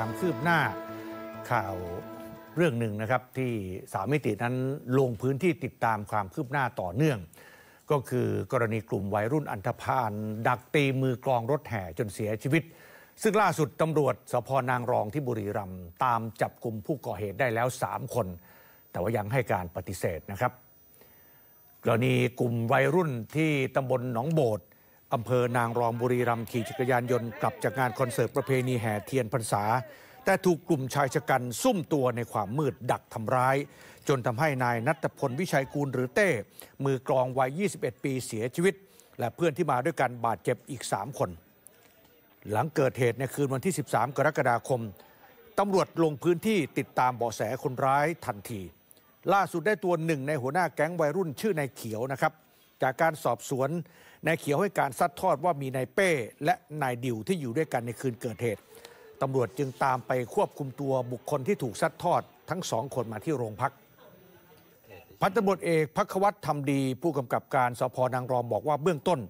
ความคืบหน้าข่าวเรื่องหนึ่งนะครับที่สามมิตินั้นลงพื้นที่ติดตามความคืบหน้าต่อเนื่อง ก็คือ กรณีกลุ่มวัยรุ่นอันธพาลดักตี มือกลองรถแห่จนเสียชีวิต ซึ่งล่าสุดตำรวจสพนางรองที่บุรีรัมย์ตามจับกลุ่มผู้ก่อเหตุได้แล้ว 3 คน แต่ว่ายังให้การปฏิเสธนะครับ กรณีกลุ่มวัยรุ่นที่ตำบลหนองโบดอำเภอนางรองบุรีรัมย์ขี่จักรยานยนต์ กลับจากงานคอนเสิร์ตประเพณีแห่เทียนพรรษา แต่ถูกกลุ่มชายชะกัน ซุ่มตัวในความมืดดักทำร้าย จนทำให้นายนัทพลวิชัยกูลหรือเต้ มือกลองวัย 21 ปีเสียชีวิต และเพื่อนที่มาด้วยกันบาดเจ็บอีก 3 คน หลังเกิดเหตุในคืนวันที่ 13 กรกฎาคมตำรวจลงพื้นที่ติดตามเบาะแสคนร้ายทันที ล่าสุดได้ตัวหนึ่งในหัวหน้าแก๊งวัยรุ่นชื่อนายเขียวนะครับจากการสอบสวนนายเขียวให้การซัดทอดว่ามีนายเป้ และนายดิวที่อยู่ด้วยกันในคืนเกิดเหตุตำรวจจึงตามไปควบคุมตัวบุคคลที่ถูกซัดทอดทั้งสองคนมาที่โรงพัก พันตำรวจเอกพักวัตรทำดีผู้กำกับการสพนางรองบอกว่าเบื้องต้น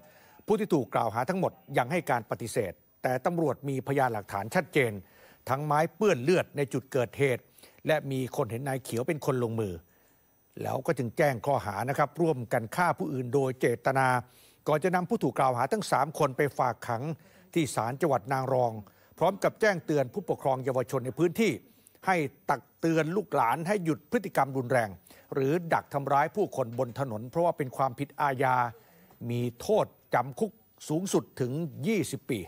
ผู้ที่ถูกกล่าวหาทั้งหมดยังให้การปฏิเสธ แต่ตำรวจมีพยานหลักฐานชัดเจน ทั้งไม้เปื้อนเลือดในจุดเกิดเหตุและมีคนเห็นนายเขียวเป็นคนลงมือแล้วก็จึงแจ้งข้อหานะครับ ร่วมกันฆ่าผู้อื่นโดยเจตนาก่อนจะนำผู้ถูกกล่าวหาทั้ง 3 คนไปฝากขังที่ศาลจังหวัดนางรอง พร้อมกับแจ้งเตือนผู้ปกครองเยาวชนในพื้นที่ ให้ตักเตือนลูกหลานให้หยุดพฤติกรรมรุนแรง หรือดักทำร้ายผู้คนบนถนน เพราะว่าเป็นความผิดอาญา มีโทษจำคุกสูงสุดถึง 20 ปี